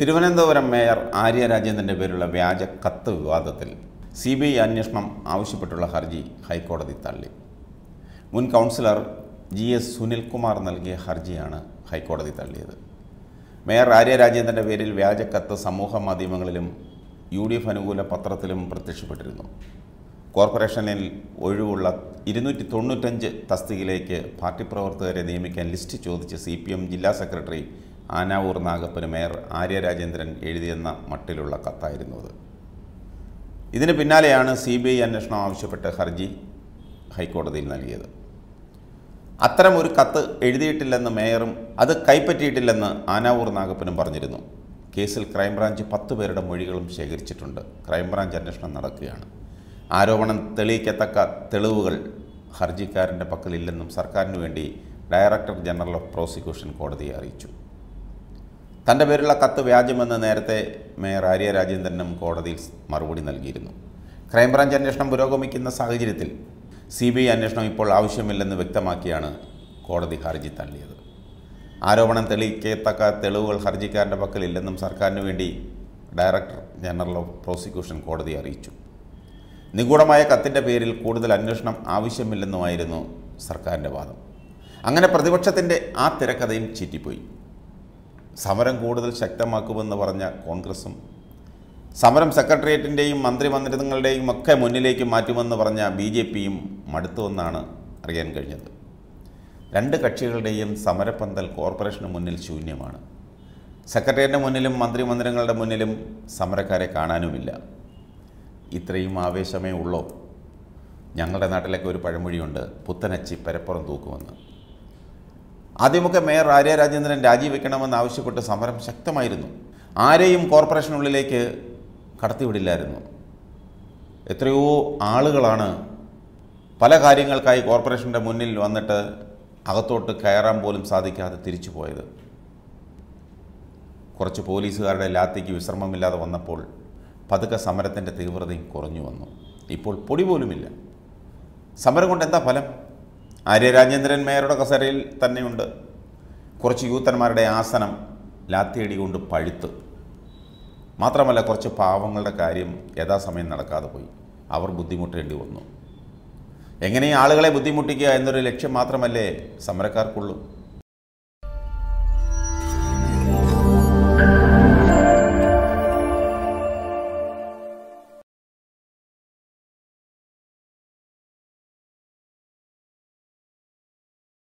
Thiruvananthapuram mayor Arya രാജേന്ദ്രൻ്റെ പേരുള്ള വ്യാജ കത്ത് വിവാദത്തിൽ സി ബി ഐ അന്വേഷണം ആവശ്യപ്പെട്ടുള്ള ഹർജി ഹൈക്കോടതി തള്ളി മുൻ കൗൺസിലർ ജി എസ് സുനിൽകുമാർ നൽകിയ ഹർജിയാണ് ഹൈക്കോടതി തള്ളിയത് മേയർ ആര്യ രാജേന്ദ്രൻ്റെ പേരിൽ വ്യാജ കത്ത് സമൂഹ മാധ്യമങ്ങളിലും യു ഡി എഫ് അനുകൂല പത്രത്തിലും പ്രത്യക്ഷപ്പെട്ടിരുന്നു കോർപ്പറേഷനിൽ ഒഴിവുള്ള ഇരുന്നൂറ്റി തൊണ്ണൂറ്റഞ്ച് തസ്തികയിലേക്ക് പാർട്ടി പ്രവർത്തകരെ നിയമിക്കാൻ ലിസ്റ്റ് ചോദിച്ച് സി പി എം ജില്ലാ സെക്രട്ടറി ആനാവൂർ നാഗപ്പന് മേയർ ആര്യ രാജേന്ദ്രൻ എഴുതിയെന്ന മട്ടിലുള്ള കത്തായിരുന്നു അത് ഇതിന് പിന്നാലെയാണ് സി ബി ഐ അന്വേഷണം ആവശ്യപ്പെട്ട് ഹർജി ഹൈക്കോടതിയിൽ നൽകിയത് അത്തരം ഒരു കത്ത് എഴുതിയിട്ടില്ലെന്ന് മേയറും അത് കൈപ്പറ്റിയിട്ടില്ലെന്ന് ആനാവൂർ നാഗപ്പനും പറഞ്ഞിരുന്നു കേസിൽ ക്രൈംബ്രാഞ്ച് പത്ത് പേരുടെ മൊഴികളും ശേഖരിച്ചിട്ടുണ്ട് ക്രൈംബ്രാഞ്ച് അന്വേഷണം നടക്കുകയാണ് ആരോപണം തെളിയിക്കത്തക്ക തെളിവുകൾ ഹർജിക്കാരൻ്റെ പക്കലില്ലെന്നും സർക്കാരിന് വേണ്ടി ഡയറക്ടർ ജനറൽ ഓഫ് പ്രോസിക്യൂഷൻ കോടതിയെ അറിയിച്ചു തൻ്റെ പേരിലുള്ള കത്ത് വ്യാജമെന്ന് നേരത്തെ മേയർ ആര്യ രാജേന്ദ്രനും കോടതിയിൽ മറുപടി നൽകിയിരുന്നു ക്രൈംബ്രാഞ്ച് അന്വേഷണം പുരോഗമിക്കുന്ന സാഹചര്യത്തിൽ സി ബി ഐ അന്വേഷണം ഇപ്പോൾ ആവശ്യമില്ലെന്ന് വ്യക്തമാക്കിയാണ് കോടതി ഹർജി തള്ളിയത് ആരോപണം തെളിയിക്കത്തക്ക തെളിവുകൾ ഹർജിക്കാരൻ്റെ പക്കലില്ലെന്നും സർക്കാരിന് വേണ്ടി ഡയറക്ടർ ജനറൽ ഓഫ് പ്രോസിക്യൂഷൻ കോടതി അറിയിച്ചു നിഗൂഢമായ കത്തിൻ്റെ പേരിൽ കൂടുതൽ അന്വേഷണം ആവശ്യമില്ലെന്നുമായിരുന്നു സർക്കാരിൻ്റെ വാദം അങ്ങനെ പ്രതിപക്ഷത്തിൻ്റെ ആ തിരക്കഥയും ചീറ്റിപ്പോയി സമരം കൂടുതൽ ശക്തമാക്കുമെന്ന് പറഞ്ഞ കോൺഗ്രസും സമരം സെക്രട്ടേറിയറ്റിൻ്റെയും മന്ത്രിമന്ദിരങ്ങളുടെയും ഒക്കെ മുന്നിലേക്ക് മാറ്റുമെന്ന് പറഞ്ഞ ബി ജെ പിയും മടുത്തുവെന്നാണ് അറിയാൻ കഴിഞ്ഞത് രണ്ട് കക്ഷികളുടെയും സമരപ്പന്തൽ കോർപ്പറേഷന് മുന്നിൽ ശൂന്യമാണ് സെക്രട്ടേറിയറ്റിൻ്റെ മുന്നിലും മന്ത്രിമന്ദിരങ്ങളുടെ മുന്നിലും സമരക്കാരെ കാണാനുമില്ല ഇത്രയും ആവേശമേ ഉള്ളോ ഞങ്ങളുടെ നാട്ടിലൊക്കെ ഒരു പഴമൊഴിയുണ്ട് പുത്തനച്ചി പരപ്പുറം തൂക്കുമെന്ന് ആദ്യമൊക്കെ മേയർ ആര്യ രാജേന്ദ്രൻ രാജിവെക്കണമെന്നാവശ്യപ്പെട്ട് സമരം ശക്തമായിരുന്നു ആരെയും കോർപ്പറേഷനുള്ളിലേക്ക് കടത്തിവിടില്ലായിരുന്നു എത്രയോ ആളുകളാണ് പല കാര്യങ്ങൾക്കായി കോർപ്പറേഷൻ്റെ മുന്നിൽ വന്നിട്ട് അകത്തോട്ട് കയറാൻ പോലും സാധിക്കാതെ തിരിച്ചു പോയത് കുറച്ച് പോലീസുകാരുടെ ലാത്തിക്ക് വിശ്രമമില്ലാതെ വന്നപ്പോൾ പതുക്കെ സമരത്തിൻ്റെ തീവ്രതയും കുറഞ്ഞു വന്നു ഇപ്പോൾ പൊടി പോലുമില്ല സമരം കൊണ്ട് എന്താ ഫലം ആര്യ രാജേന്ദ്രൻ മേയറുടെ കസേരയിൽ തന്നെയുണ്ട് കുറച്ച് യൂത്തന്മാരുടെ ആസനം ലാത്തിയടി കൊണ്ട് പഴുത്ത് മാത്രമല്ല കുറച്ച് പാവങ്ങളുടെ കാര്യം യഥാസമയം നടക്കാതെ പോയി അവർ ബുദ്ധിമുട്ടേണ്ടി വന്നു എങ്ങനെ ആളുകളെ ബുദ്ധിമുട്ടിക്കുക എന്നൊരു ലക്ഷ്യം മാത്രമല്ലേ സമരക്കാർക്കുള്ളൂ